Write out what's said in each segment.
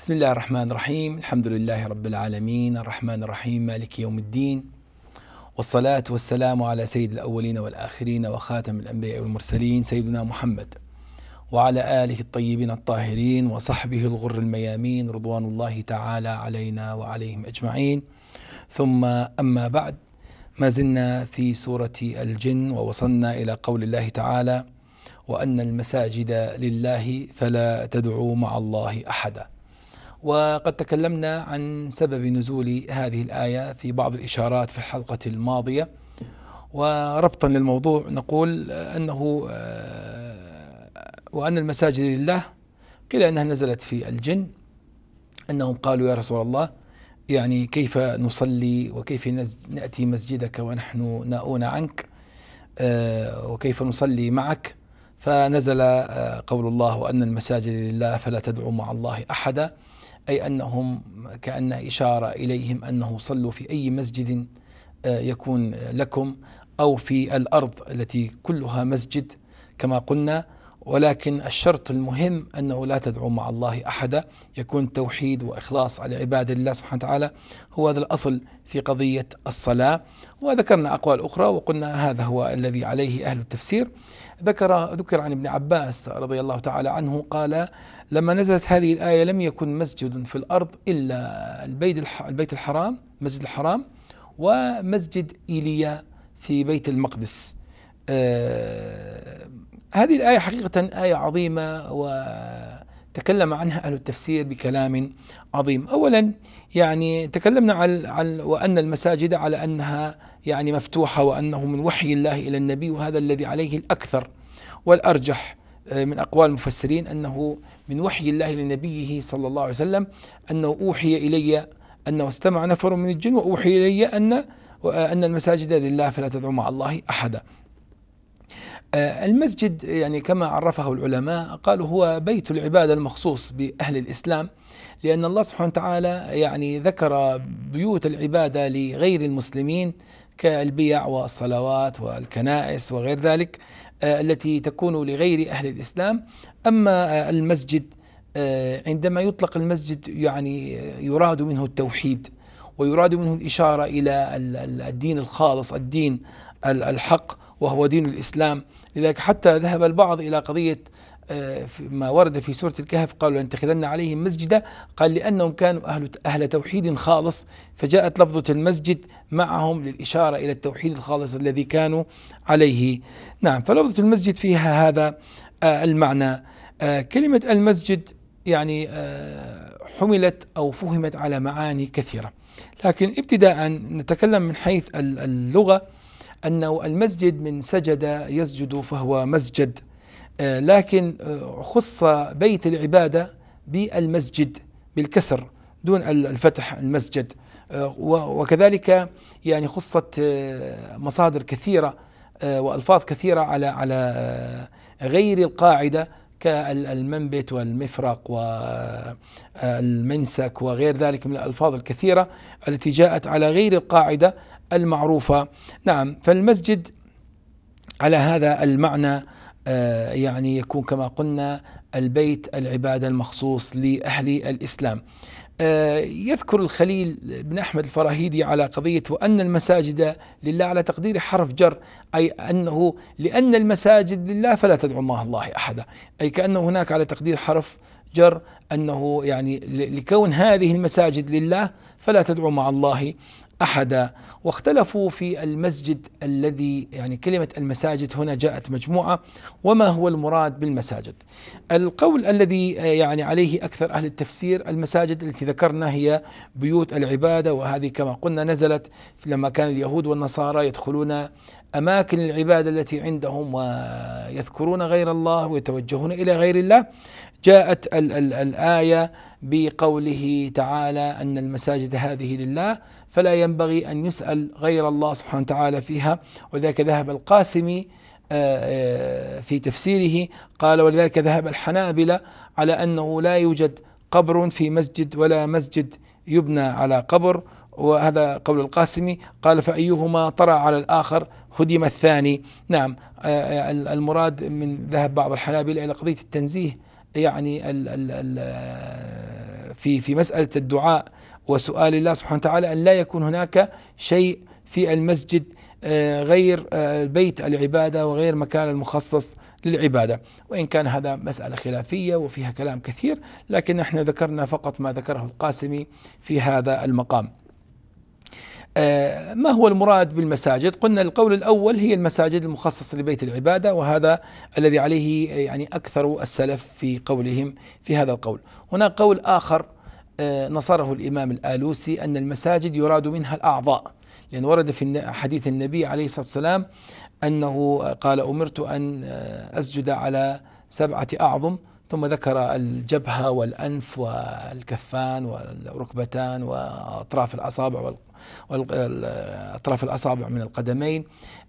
بسم الله الرحمن الرحيم الحمد لله رب العالمين الرحمن الرحيم مالك يوم الدين والصلاة والسلام على سيد الأولين والآخرين وخاتم الأنبياء والمرسلين سيدنا محمد وعلى آله الطيبين الطاهرين وصحبه الغر الميامين رضوان الله تعالى علينا وعليهم أجمعين ثم أما بعد ما زلنا في سورة الجن ووصلنا إلى قول الله تعالى وأن المساجد لله فلا تدعوا مع الله أحدا وقد تكلمنا عن سبب نزول هذه الآية في بعض الإشارات في الحلقة الماضية وربطا للموضوع نقول آه، أنه آه، وأن المساجد لله قيل أنها نزلت في الجن أنهم قالوا يا رسول الله يعني كيف نصلي وكيف نأتي مسجدك ونحن ناؤون عنك آه، وكيف نصلي معك فنزل قول الله وأن المساجد لله فلا تدعوا مع الله أحدا أي أنهم كأن إشارة إليهم أنه صلوا في أي مسجد آه، يكون لكم أو في الأرض التي كلها مسجد كما قلنا ولكن الشرط المهم أنه لا تدعو مع الله أحدا يكون توحيد وإخلاص عبادة لله سبحانه وتعالى هو هذا الأصل في قضية الصلاة وذكرنا أقوال أخرى وقلنا هذا هو الذي عليه أهل التفسير ذكر ذكر عن ابن عباس رضي الله تعالى عنه قال لما نزلت هذه الآية لم يكن مسجد في الأرض إلا البيت البيت الحرام مسجد الحرام ومسجد إيليا في بيت المقدس آه، هذه الآية حقيقة آية عظيمة وتكلم عنها أهل التفسير بكلام عظيم أولا يعني تكلمنا عن, عن وأن المساجد على أنها يعني مفتوحة وأنه من وحي الله إلى النبي وهذا الذي عليه الأكثر والأرجح آه، من أقوال المفسرين أنه من وحي الله لنبيه صلى الله عليه وسلم أنه أوحي إلي أنه استمع نفر من الجن وأوحي إلي أن آه، أن المساجد لله فلا تدعوا مع الله أحدا آه، المسجد يعني كما عرفه العلماء قالوا هو بيت العباده المخصوص باهل الاسلام لان الله سبحانه وتعالى يعني ذكر بيوت العباده لغير المسلمين كالبيع والصلوات والكنائس وغير ذلك آه، التي تكون لغير اهل الاسلام اما آه، المسجد عندما يطلق المسجد يعني يراد منه التوحيد ويراد منه الاشاره الى الدين الخالص الدين الحق وهو دين الاسلام لذلك حتى ذهب البعض إلى قضية آه، ما ورد في سورة الكهف قالوا لنتخذن عليهم مسجدا قال لأنهم كانوا أهل, أهل توحيد خالص فجاءت لفظة المسجد معهم للإشارة إلى التوحيد الخالص الذي كانوا عليه نعم فلفظة المسجد فيها هذا آه، المعنى آه، كلمة المسجد يعني حملت أو فهمت على معاني كثيرة لكن ابتداء نتكلم من حيث اللغة أنه المسجد من سجد يسجد فهو مسجد آه، لكن آه، خص بيت العبادة بالمسجد بالكسر دون الفتح المسجد آه، وكذلك يعني خصت مصادر كثيرة وألفاظ كثيرة على على غير القاعدة كالمنبت والمفرق والمنسك وغير ذلك من الألفاظ الكثيرة التي جاءت على غير القاعدة المعروفة نعم فالمسجد على هذا المعنى آه، يعني يكون كما قلنا البيت العبادة المخصوص لأهل الإسلام آه، يذكر الخليل بن أحمد الفراهيدي على قضية وأن المساجد لله على تقدير حرف جر أي أنه لأن المساجد لله فلا تدعو مع الله أحدا أي كأنه هناك على تقدير حرف جر أنه يعني لكون هذه المساجد لله فلا تدعو مع الله احدا واختلفوا في المسجد الذي يعني كلمه المساجد هنا جاءت مجموعه وما هو المراد بالمساجد القول الذي يعني عليه اكثر اهل التفسير المساجد التي ذكرنا هي بيوت العباده وهذه كما قلنا نزلت لما كان اليهود والنصارى يدخلون اماكن العباده التي عندهم ويذكرون غير الله ويتوجهون الى غير الله جاءت ال ال الايه بقوله تعالى ان المساجد هذه لله فلا ينبغي ان يسال غير الله سبحانه وتعالى فيها ولذلك ذهب القاسمي آه، آه، في تفسيره قال ولذلك ذهب الحنابله على انه لا يوجد قبر في مسجد ولا مسجد يبنى على قبر وهذا قول القاسمي قال فأيهما طرى على الآخر هدم الثاني نعم آه، المراد من ذهب بعض الحنابلة إلى قضية التنزيه يعني ال ال الـ في في مسألة الدعاء وسؤال الله سبحانه وتعالى أن لا يكون هناك شيء في المسجد آه، غير آه، بيت العبادة وغير مكان المخصص للعبادة وإن كان هذا مسألة خلافية وفيها كلام كثير لكن نحن ذكرنا فقط ما ذكره القاسمي في هذا المقام آه، ما هو المراد بالمساجد؟ قلنا القول الاول هي المساجد المخصصه لبيت العباده وهذا الذي عليه آه، يعني اكثر السلف في قولهم في هذا القول. هناك قول اخر آه، نصره الامام الالوسي ان المساجد يراد منها الاعضاء لان ورد في حديث النبي عليه الصلاه والسلام انه قال امرت ان اسجد على سبعه اعظم ثم ذكر الجبهه والانف والكفان والركبتان واطراف الاصابع وأطراف الأصابع من القدمين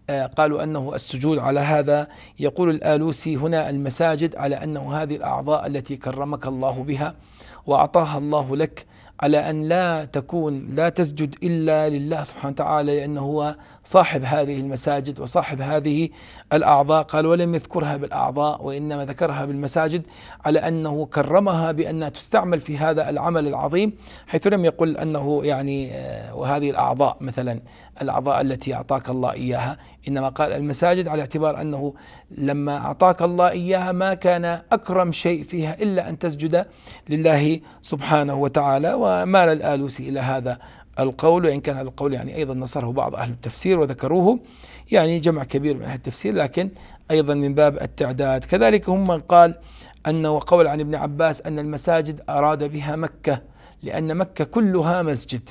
آه، قالوا أنه السجود على هذا يقول الآلوسي هنا المساجد على أنه هذه الأعضاء التي كرمك الله بها وأعطاها الله لك على أن لا تكون لا تسجد إلا لله سبحانه وتعالى لأنه هو صاحب هذه المساجد وصاحب هذه الأعضاء قال ولم يذكرها بالأعضاء وإنما ذكرها بالمساجد على أنه كرمها بأنها تستعمل في هذا العمل العظيم حيث لم يقل أنه يعني آه، وهذه الأعضاء مثلا الأعضاء التي أعطاك الله إياها إنما قال المساجد على اعتبار أنه لما أعطاك الله إياها ما كان أكرم شيء فيها إلا أن تسجد لله سبحانه وتعالى ومال الآلوسي إلى هذا القول وإن كان هذا القول يعني أيضا نصره بعض أهل التفسير وذكروه يعني جمع كبير من أهل التفسير لكن أيضا من باب التعداد كذلك هم من قال أنه قول عن ابن عباس أن المساجد أراد بها مكة لأن مكة كلها مسجد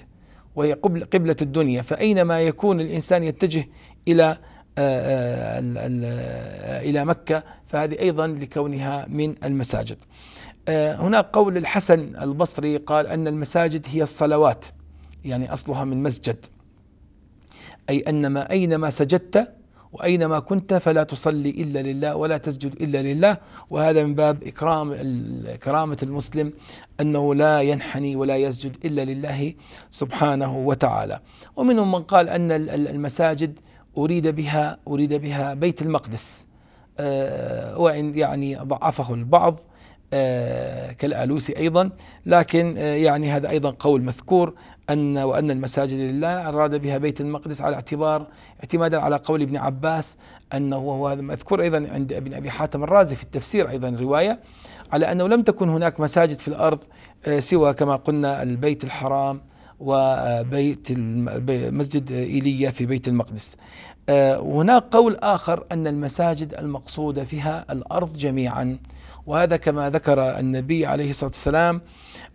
وهي قبلة الدنيا فأينما يكون الإنسان يتجه إلى آه، آه، إلى مكة فهذه أيضا لكونها من المساجد آه، هناك قول الحسن البصري قال أن المساجد هي الصلوات يعني أصلها من مسجد أي أنما أينما سجدت وأينما كنت فلا تصلي إلا لله ولا تسجد إلا لله وهذا من باب إكرام كرامة المسلم أنه لا ينحني ولا يسجد إلا لله سبحانه وتعالى ومنهم من قال أن المساجد أريد بها أريد بها بيت المقدس آه، وإن يعني ضعفه البعض آه، كالآلوسي أيضا لكن آه، يعني هذا أيضا قول مذكور أن وأن المساجد لله أراد بها بيت المقدس على اعتبار اعتمادا على قول ابن عباس أنه هذا مذكور أيضا عند ابن أبي حاتم الرازي في التفسير أيضا رواية على أنه لم تكن هناك مساجد في الأرض آه، سوى كما قلنا البيت الحرام وبيت مسجد ايليا في بيت المقدس آه، هناك قول آخر أن المساجد المقصودة فيها الأرض جميعا وهذا كما ذكر النبي عليه الصلاة والسلام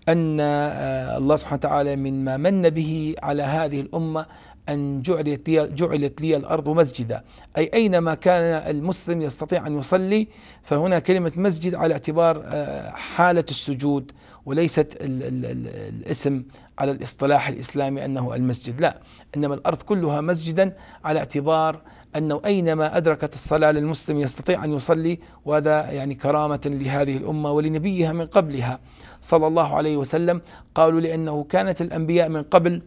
أن آه، الله سبحانه وتعالى مما من به على هذه الأمة أن جعلت لي, جعلت لي الأرض مسجدا أي أينما كان المسلم يستطيع أن يصلي فهنا كلمة مسجد على اعتبار آه، حالة السجود وليست الاسم على الاصطلاح الإسلامي أنه المسجد لا إنما الأرض كلها مسجدا على اعتبار أنه أينما أدركت الصلاة للمسلم يستطيع أن يصلي وهذا يعني كرامة لهذه الأمة ولنبيها من قبلها صلى الله عليه وسلم قالوا لأنه كانت الأنبياء من قبل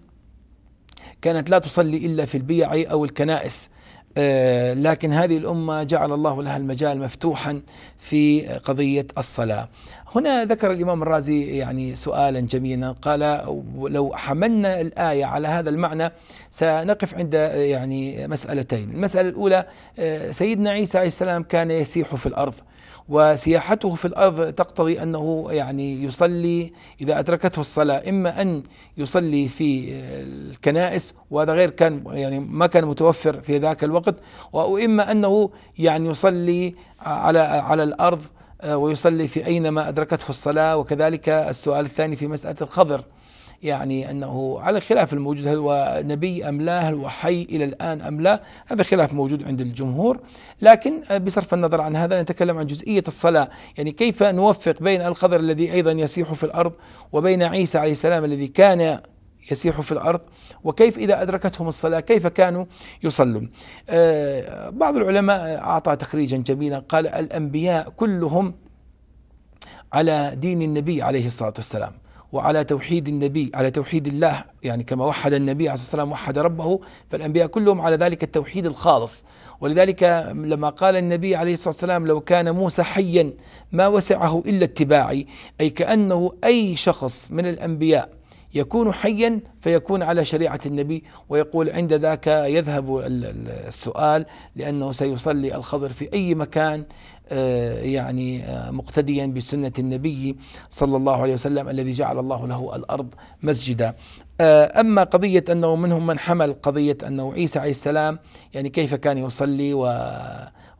كانت لا تصلي إلا في البيع أو الكنائس آه، لكن هذه الأمة جعل الله لها المجال مفتوحا في قضية الصلاة هنا ذكر الإمام الرازي يعني سؤالا جميلا قال لو حملنا الآية على هذا المعنى سنقف عند يعني مسألتين المسألة الأولى آه، سيدنا عيسى عليه السلام كان يسيح في الأرض وسياحته في الارض تقتضي انه يعني يصلي اذا ادركته الصلاه اما ان يصلي في آه، الكنائس وهذا غير كان يعني ما كان متوفر في ذاك الوقت واما انه يعني يصلي على على الارض آه، ويصلي في أينما أدركته الصلاة وكذلك السؤال الثاني في مسألة الخضر يعني أنه على خلاف الموجود هل هو نبي أم لا هل هو حي إلى الآن أم لا هذا خلاف موجود عند الجمهور لكن آه، بصرف النظر عن هذا نتكلم عن جزئية الصلاة يعني كيف نوفق بين الخضر الذي أيضا يسيح في الأرض وبين عيسى عليه السلام الذي كان يسيح في الأرض وكيف إذا أدركتهم الصلاة كيف كانوا يصلون آه، بعض العلماء أعطى تخريجا جميلا قال الأنبياء كلهم على دين النبي عليه الصلاة والسلام وعلى توحيد النبي على توحيد الله يعني كما وحد النبي عليه الصلاه والسلام وحد ربه فالانبياء كلهم على ذلك التوحيد الخالص ولذلك لما قال النبي عليه الصلاه والسلام لو كان موسى حيا ما وسعه الا اتباعي اي كانه اي شخص من الانبياء يكون حيا فيكون على شريعة النبي ويقول عند ذاك يذهب السؤال لأنه سيصلي الخضر في أي مكان آه، يعني آه، مقتديا بسنة النبي صلى الله عليه وسلم الذي جعل الله له الأرض مسجدا آه، أما قضية أنه منهم من حمل قضية أنه عيسى عليه السلام يعني كيف كان يصلي و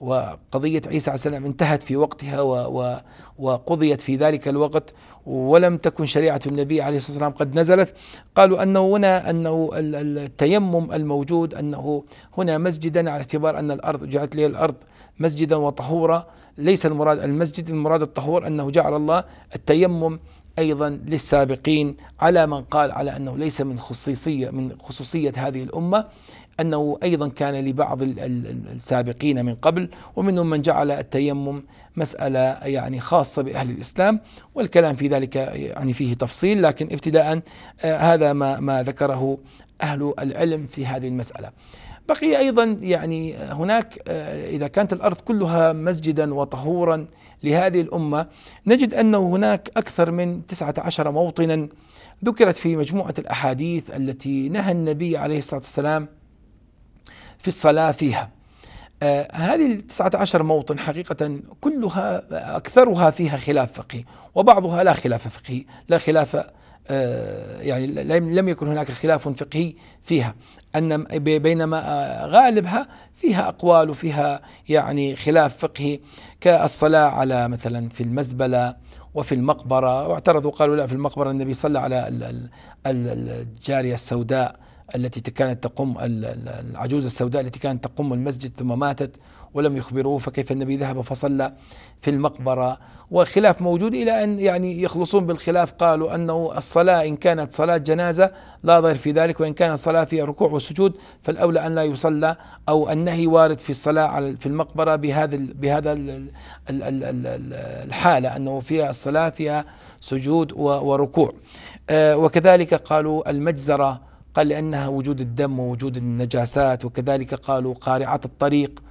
وقضية عيسى عليه السلام انتهت في وقتها و و وقضيت في ذلك الوقت ولم تكن شريعة النبي عليه الصلاة والسلام قد نزلت قالوا أنه هنا أنه التيمم الموجود أنه هنا مسجدا على اعتبار أن الأرض جعلت لي الأرض مسجدا وطهورا ليس المراد المسجد المراد الطهور أنه جعل الله التيمم أيضا للسابقين على من قال على أنه ليس من خصيصية من خصوصية هذه الأمة أنه أيضا كان لبعض السابقين من قبل ومنهم من جعل التيمم مسألة يعني خاصة بأهل الإسلام والكلام في ذلك يعني فيه تفصيل لكن ابتداء آه، هذا ما, ما ذكره أهل العلم في هذه المسألة بقي ايضا يعني آه، هناك آه، اذا كانت الارض كلها مسجدا وطهورا لهذه الامه نجد انه هناك اكثر من 19 موطنا ذكرت في مجموعه الاحاديث التي نهى النبي عليه الصلاه والسلام في الصلاه فيها. آه هذه ال 19 موطن حقيقة كلها آه، أكثرها فيها خلاف فقهي وبعضها لا خلاف فقهي لا خلاف آه، يعني لم يكن هناك خلاف فقهي فيها أن بينما آه، غالبها فيها أقوال وفيها يعني خلاف فقهي كالصلاة على مثلا في المزبلة وفي المقبرة واعترضوا قالوا لا في المقبرة النبي صلى على الجارية السوداء التي كانت تقوم العجوز السوداء التي كانت تقوم المسجد ثم ماتت ولم يخبروه فكيف النبي ذهب فصلى في المقبرة وخلاف موجود إلى أن يعني يخلصون بالخلاف قالوا أنه الصلاة إن كانت صلاة جنازة لا ضير في ذلك وإن كانت صلاة فيها ركوع وسجود فالأولى أن لا يصلى أو النهي وارد في الصلاة في المقبرة بهذا بهذا الحالة أنه فيها الصلاة فيها سجود وركوع آه، وكذلك قالوا المجزرة قال لأنها وجود الدم ووجود النجاسات وكذلك قالوا قارعة الطريق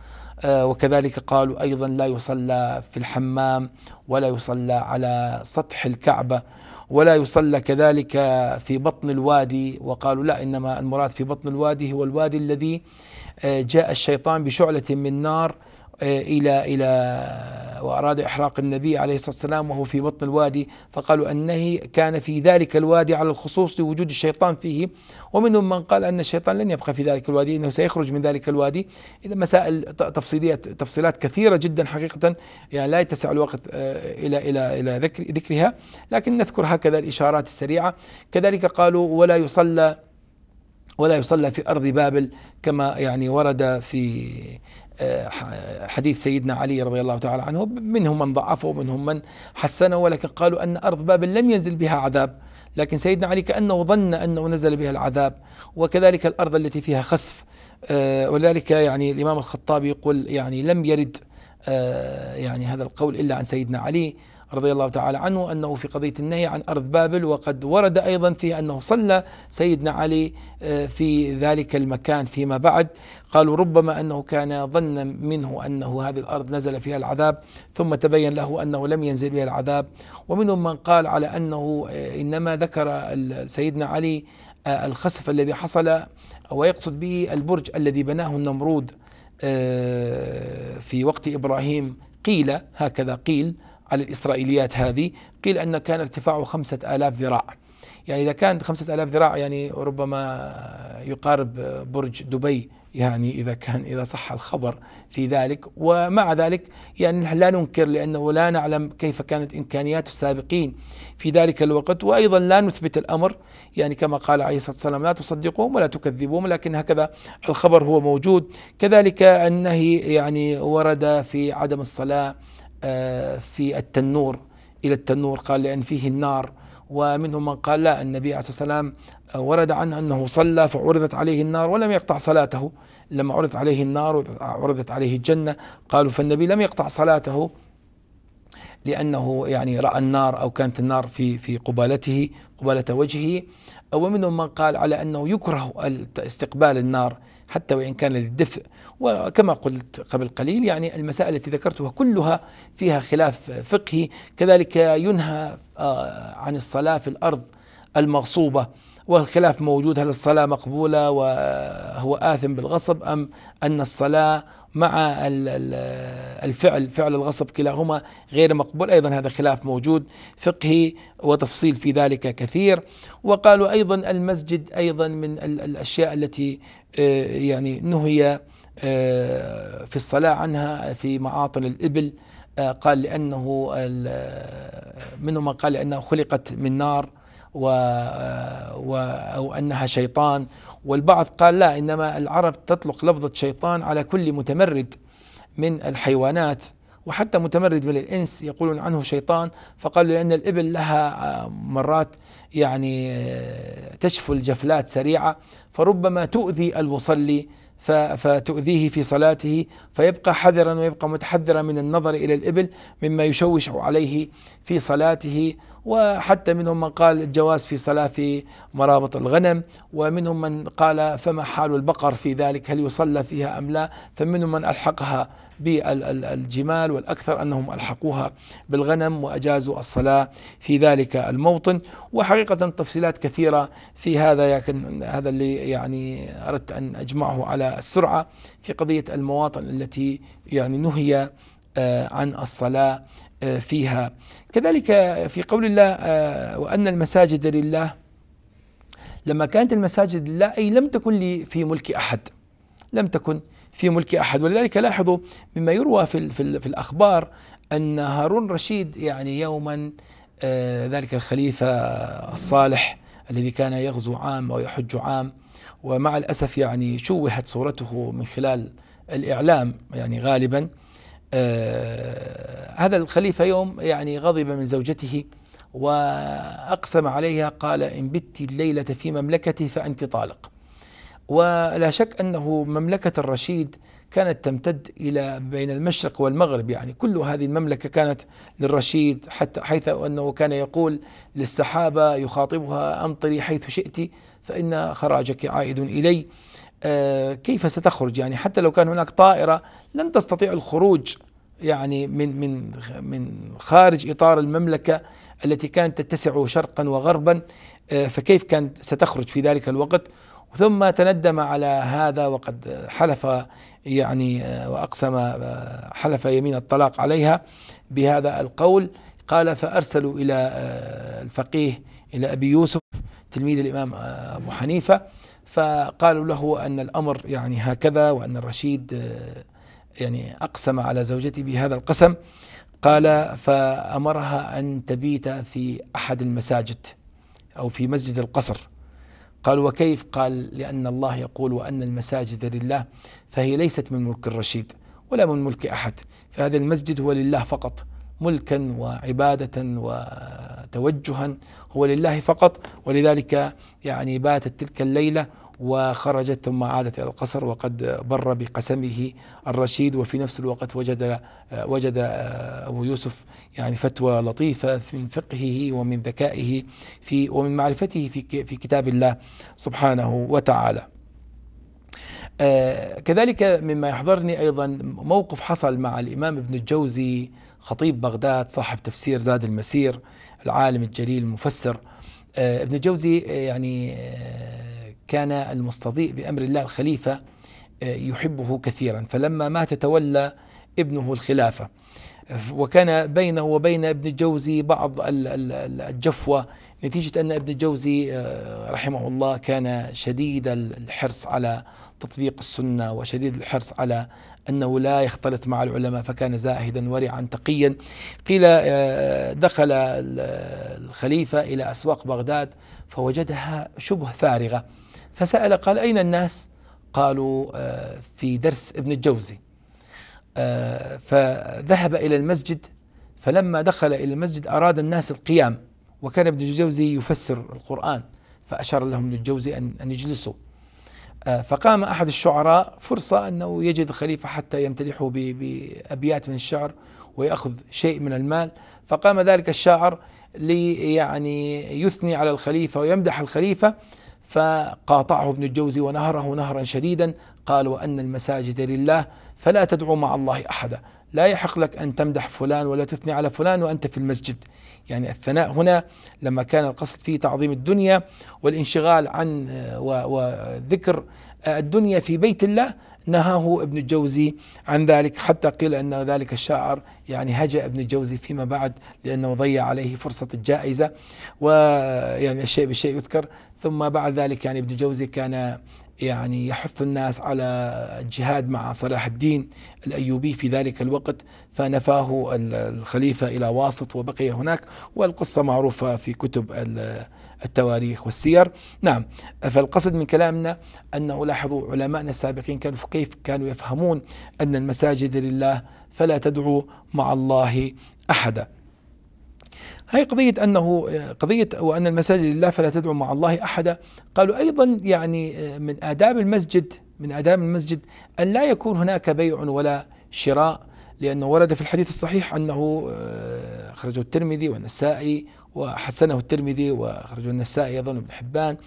آه، وكذلك قالوا أيضا لا يصلى في الحمام ولا يصلى على سطح الكعبة ولا يصلى كذلك في بطن الوادي وقالوا لا إنما المراد في بطن الوادي هو الوادي الذي آه، جاء الشيطان بشعلة من نار آه، إلى إلى وأراد إحراق النبي عليه الصلاة والسلام وهو في بطن الوادي فقالوا أنه كان في ذلك الوادي على الخصوص لوجود الشيطان فيه ومنهم من قال أن الشيطان لن يبقى في ذلك الوادي إنه سيخرج من ذلك الوادي إذا مسائل تفصيلية تفصيلات كثيرة جدا حقيقة يعني لا يتسع الوقت آه، إلى إلى إلى ذكر ذكرها لكن نذكر هكذا الإشارات السريعة كذلك قالوا ولا يصلى ولا يصلى في أرض بابل كما يعني ورد في حديث سيدنا علي رضي الله تعالى عنه منهم من ضعفه ومنهم من حسنه ولكن قالوا أن أرض بابل لم ينزل بها عذاب لكن سيدنا علي كأنه ظن أنه نزل بها العذاب وكذلك الأرض التي فيها خسف آه، ولذلك يعني الإمام الخطاب يقول يعني لم يرد آه، يعني هذا القول إلا عن سيدنا علي رضي الله تعالى عنه أنه في قضية النهي عن أرض بابل وقد ورد أيضا فيه أنه صلى سيدنا علي آه، في ذلك المكان فيما بعد قالوا ربما أنه كان ظنا منه أنه هذه الأرض نزل فيها العذاب ثم تبين له أنه لم ينزل بها العذاب ومنهم من قال على أنه آه، إنما ذكر سيدنا علي آه، الخسف الذي حصل ويقصد به البرج الذي بناه النمرود في وقت إبراهيم قيل هكذا قيل على الإسرائيليات هذه قيل أن كان ارتفاعه خمسة آلاف ذراع يعني إذا كانت خمسة آلاف ذراع يعني ربما يقارب برج دبي يعني إذا كان إذا صح الخبر في ذلك ومع ذلك يعني لا ننكر لأنه لا نعلم كيف كانت إمكانيات السابقين في ذلك الوقت وأيضا لا نثبت الأمر يعني كما قال عليه الصلاة والسلام لا تصدقوهم ولا تكذبوهم لكن هكذا الخبر هو موجود كذلك النهي يعني ورد في عدم الصلاة آه، في التنور إلى التنور قال لأن فيه النار ومنهم من قال لا النبي عليه الصلاة والسلام آه، ورد عنه أنه صلى فعرضت عليه النار ولم يقطع صلاته لما عرضت عليه النار وعرضت عليه الجنة قالوا فالنبي لم يقطع صلاته لأنه يعني رأى النار أو كانت النار في في قبالته قبالة وجهه ومنهم من قال على أنه يكره استقبال النار حتى وإن كان للدفء وكما قلت قبل قليل يعني المسائل التي ذكرتها كلها فيها خلاف فقهي كذلك ينهى آه، عن الصلاة في الأرض المغصوبة والخلاف موجود هل الصلاة مقبولة وهو آثم بالغصب أم أن الصلاة مع الفعل فعل الغصب كلاهما غير مقبول أيضا هذا خلاف موجود فقهي وتفصيل في ذلك كثير وقالوا أيضا المسجد أيضا من الأشياء التي آه، يعني نهي آه، في الصلاة عنها في معاطن الإبل آه، قال لأنه منهم من قال لأنها خلقت من نار و أو أنها شيطان والبعض قال لا إنما العرب تطلق لفظة شيطان على كل متمرد من الحيوانات وحتى متمرد من الإنس يقولون عنه شيطان فقالوا لأن الإبل لها آه، مرات يعني آه، تشفو الجفلات سريعة فربما تؤذي المصلي فتؤذيه في صلاته فيبقى حذرا ويبقى متحذرا من النظر الى الابل مما يشوش عليه في صلاته وحتى منهم من قال الجواز في صلاة في مرابط الغنم ومنهم من قال فما حال البقر في ذلك هل يصلى فيها أم لا فمنهم من ألحقها بالجمال والأكثر أنهم ألحقوها بالغنم وأجازوا الصلاة في ذلك الموطن وحقيقة تفصيلات كثيرة في هذا لكن هذا اللي يعني أردت أن أجمعه على السرعة في قضية المواطن التي يعني نهي آه، عن الصلاة آه، فيها كذلك آه، في قول الله آه، وأن المساجد لله لما كانت المساجد لله أي لم تكن لي في ملك أحد لم تكن في ملك أحد ولذلك لاحظوا مما يروى في, في, في الأخبار أن هارون رشيد يعني يوما ذلك الخليفة الصالح الذي كان يغزو عام ويحج عام ومع الأسف يعني شوهت صورته من خلال الإعلام يعني غالبا آه، هذا الخليفة يوم يعني غضب من زوجته وأقسم عليها قال إن بت الليلة في مملكتي فأنت طالق ولا شك أنه مملكة الرشيد كانت تمتد إلى بين المشرق والمغرب يعني كل هذه المملكة كانت للرشيد حتى حيث أنه كان يقول للسحابة يخاطبها أمطري حيث شئت فإن خراجك عائد إلي آه، كيف ستخرج يعني حتى لو كان هناك طائرة لن تستطيع الخروج يعني من من من خارج إطار المملكة التي كانت تتسع شرقا وغربا آه، فكيف كانت ستخرج في ذلك الوقت ثم تندم على هذا وقد حلف يعني آه، واقسم حلف يمين الطلاق عليها بهذا القول قال فارسلوا الى الفقيه الى ابي يوسف تلميذ الامام ابو حنيفه فقالوا له أن الأمر يعني هكذا وأن الرشيد آه، يعني أقسم على زوجتي بهذا القسم قال فأمرها أن تبيت في أحد المساجد أو في مسجد القصر قال وكيف قال لأن الله يقول وأن المساجد لله فهي ليست من ملك الرشيد ولا من ملك أحد فهذا المسجد هو لله فقط ملكا وعبادة وتوجها هو لله فقط ولذلك يعني باتت تلك الليلة وخرجت ثم عادت إلى القصر وقد بر بقسمه الرشيد وفي نفس الوقت وجد وجد أبو يوسف يعني فتوى لطيفة من فقهه ومن ذكائه في ومن معرفته في في كتاب الله سبحانه وتعالى. آه، كذلك مما يحضرني أيضا موقف حصل مع الإمام ابن الجوزي خطيب بغداد صاحب تفسير زاد المسير العالم الجليل المفسر آه، ابن الجوزي آه، يعني آه، كان المستضيء بأمر الله الخليفة يحبه كثيرا فلما مات تولى ابنه الخلافة وكان بينه وبين ابن الجوزي بعض الجفوة نتيجة أن ابن الجوزي رحمه الله كان شديد الحرص على تطبيق السنة وشديد الحرص على أنه لا يختلط مع العلماء فكان زاهدا ورعا تقيا قيل آه، دخل الخليفة إلى أسواق بغداد فوجدها شبه فارغة فسأل قال أين الناس قالوا آه، في درس ابن الجوزي آه، فذهب إلى المسجد فلما دخل إلى المسجد أراد الناس القيام وكان ابن الجوزي يفسر القرآن فأشار لهم ابن الجوزي أن يجلسوا آه، فقام أحد الشعراء فرصة أنه يجد الخليفة حتى يمتدحه بأبيات من الشعر ويأخذ شيء من المال فقام ذلك الشاعر لي يعني يثني على الخليفة ويمدح الخليفة فقاطعه ابن الجوزي ونهره نهرا شديدا قال وأن المساجد لله فلا تدعوا مع الله أحدا لا يحق لك أن تمدح فلان ولا تثني على فلان وأنت في المسجد يعني الثناء هنا لما كان القصد فيه تعظيم الدنيا والانشغال عن وذكر الدنيا في بيت الله نهاه ابن الجوزي عن ذلك حتى قيل أن ذلك الشاعر يعني هجأ ابن الجوزي فيما بعد لأنه ضيع عليه فرصة الجائزة ويعني الشيء بالشيء يذكر ثم بعد ذلك يعني ابن الجوزي كان يعني يحث الناس على الجهاد مع صلاح الدين الايوبي في ذلك الوقت فنفاه الخليفه الى واسط وبقي هناك والقصه معروفه في كتب التواريخ والسير نعم فالقصد من كلامنا أنه لاحظوا علمائنا السابقين كانوا كيف كانوا يفهمون أن المساجد لله فلا تدعوا مع الله أحدا هي قضية أنه قضية وأن المساجد لله فلا تدعو مع الله أحدا قالوا أيضا يعني آه، من آداب المسجد من آداب المسجد أن لا يكون هناك بيع ولا شراء لأنه ورد في الحديث الصحيح أنه آه، أخرجه الترمذي والنسائي وحسنه الترمذي وأخرجه النسائي أيضا ابن حبان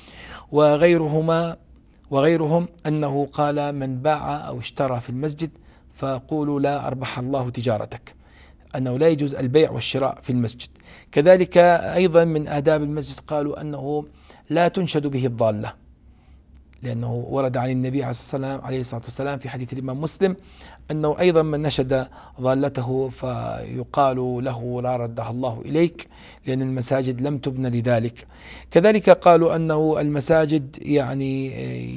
وغيرهما وغيرهم أنه قال من باع أو اشترى في المسجد فقولوا لا أربح الله تجارتك أنه لا يجوز البيع والشراء في المسجد كذلك أيضا من آداب المسجد قالوا أنه لا تنشد به الضالة لأنه ورد عن النبي عليه الصلاة والسلام عليه الصلاة والسلام في حديث الإمام مسلم أنه أيضا من نشد ضالته فيقال له لا ردها الله إليك لأن المساجد لم تبنى لذلك كذلك قالوا أنه المساجد يعني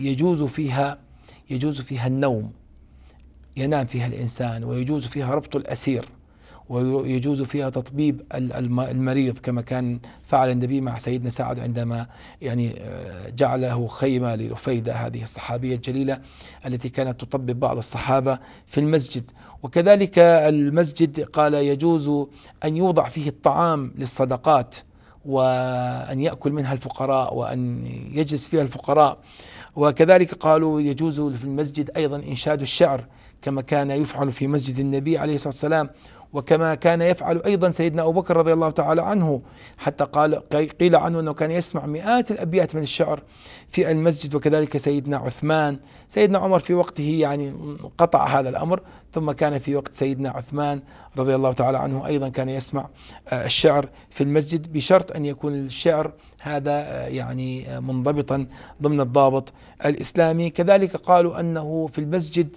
يجوز فيها يجوز فيها النوم ينام فيها الإنسان ويجوز فيها ربط الأسير ويجوز فيها تطبيب المريض كما كان فعل النبي مع سيدنا سعد عندما يعني آه، جعله خيمة لرفيدة هذه الصحابية الجليلة التي كانت تطبب بعض الصحابة في المسجد وكذلك المسجد قال يجوز أن يوضع فيه الطعام للصدقات وأن يأكل منها الفقراء وأن يجلس فيها الفقراء وكذلك قالوا يجوز في المسجد أيضا إنشاد الشعر كما كان يفعل في مسجد النبي عليه الصلاة والسلام وكما كان يفعل أيضا سيدنا أبو بكر رضي الله تعالى عنه حتى قال قيل عنه أنه كان يسمع مئات الأبيات من الشعر في المسجد وكذلك سيدنا عثمان سيدنا عمر في وقته يعني قطع هذا الأمر ثم كان في وقت سيدنا عثمان رضي الله تعالى عنه أيضا كان يسمع آه، الشعر في المسجد بشرط أن يكون الشعر هذا آه، يعني آه، منضبطا ضمن الضابط الإسلامي كذلك قالوا أنه في المسجد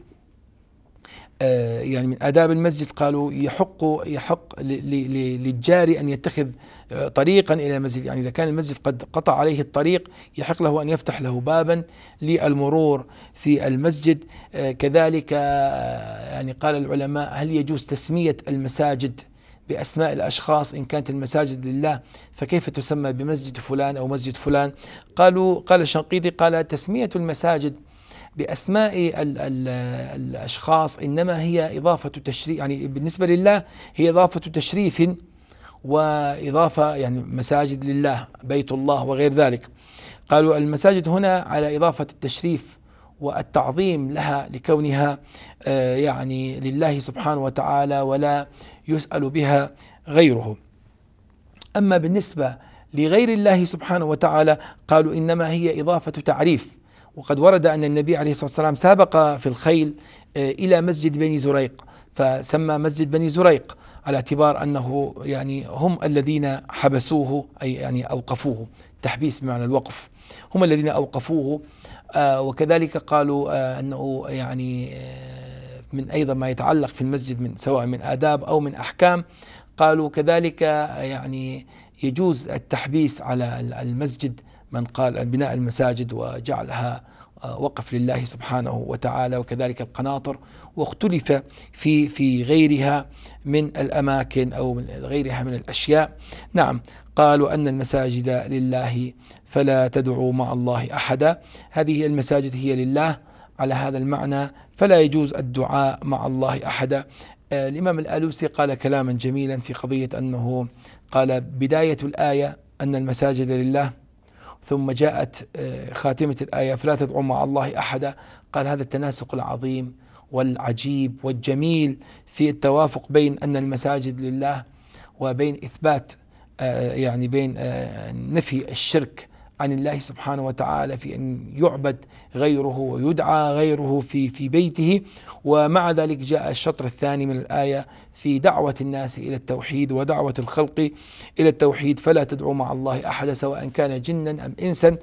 آه، يعني من آداب المسجد قالوا يحق يحق للجاري أن يتخذ آه، طريقا إلى المسجد يعني إذا كان المسجد قد قطع عليه الطريق يحق له أن يفتح له بابا للمرور في المسجد آه، كذلك يعني قال العلماء هل يجوز تسمية المساجد بأسماء الأشخاص إن كانت المساجد لله فكيف تسمى بمسجد فلان أو مسجد فلان قالوا قال الشنقيطي قال تسمية المساجد بأسماء ال ال الأشخاص إنما هي إضافة تشريف يعني بالنسبة لله هي إضافة تشريف وإضافة يعني مساجد لله بيت الله وغير ذلك قالوا المساجد هنا على إضافة التشريف والتعظيم لها لكونها آه، يعني لله سبحانه وتعالى ولا يسأل بها غيره أما بالنسبة لغير الله سبحانه وتعالى قالوا إنما هي إضافة تعريف وقد ورد أن النبي عليه الصلاة والسلام سابق في الخيل آه، إلى مسجد بني زريق فسمى مسجد بني زريق على اعتبار أنه يعني هم الذين حبسوه أي يعني أوقفوه تحبيس بمعنى الوقف هم الذين أوقفوه آه، وكذلك قالوا آه، أنه يعني من أيضا ما يتعلق في المسجد من سواء من آداب أو من أحكام قالوا كذلك يعني يجوز التحبيس على المسجد من قال بناء المساجد وجعلها آه، وقف لله سبحانه وتعالى وكذلك القناطر واختلف في في غيرها من الاماكن او من غيرها من الاشياء نعم قالوا ان المساجد لله فلا تدعوا مع الله احدا هذه المساجد هي لله على هذا المعنى فلا يجوز الدعاء مع الله احدا آه، الامام الالوسي قال كلاما جميلا في قضيه انه قال بدايه الايه ان المساجد لله ثم جاءت آه، خاتمة الآية فلا تدعوا مع الله أحدا قال هذا التناسق العظيم والعجيب والجميل في التوافق بين أن المساجد لله وبين إثبات آه، يعني بين آه، نفي الشرك عن الله سبحانه وتعالى في أن يعبد غيره ويدعى غيره في في بيته ومع ذلك جاء الشطر الثاني من الآية في دعوة الناس إلى التوحيد ودعوة الخلق إلى التوحيد فلا تدعوا مع الله أحدا سواء كان جنا أم إنسا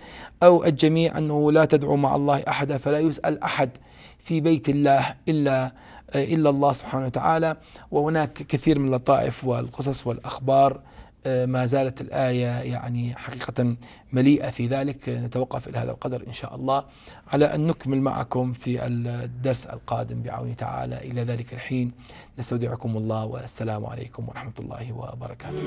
أو الجميع أنه لا تدعوا مع الله أحدا فلا يسأل أحد في بيت الله إلا إلا الله سبحانه وتعالى وهناك كثير من اللطائف والقصص والأخبار آه، ما زالت الآية يعني حقيقة مليئة في ذلك نتوقف إلى هذا القدر إن شاء الله على أن نكمل معكم في الدرس القادم بعون تعالى إلى ذلك الحين نستودعكم الله والسلام عليكم ورحمة الله وبركاته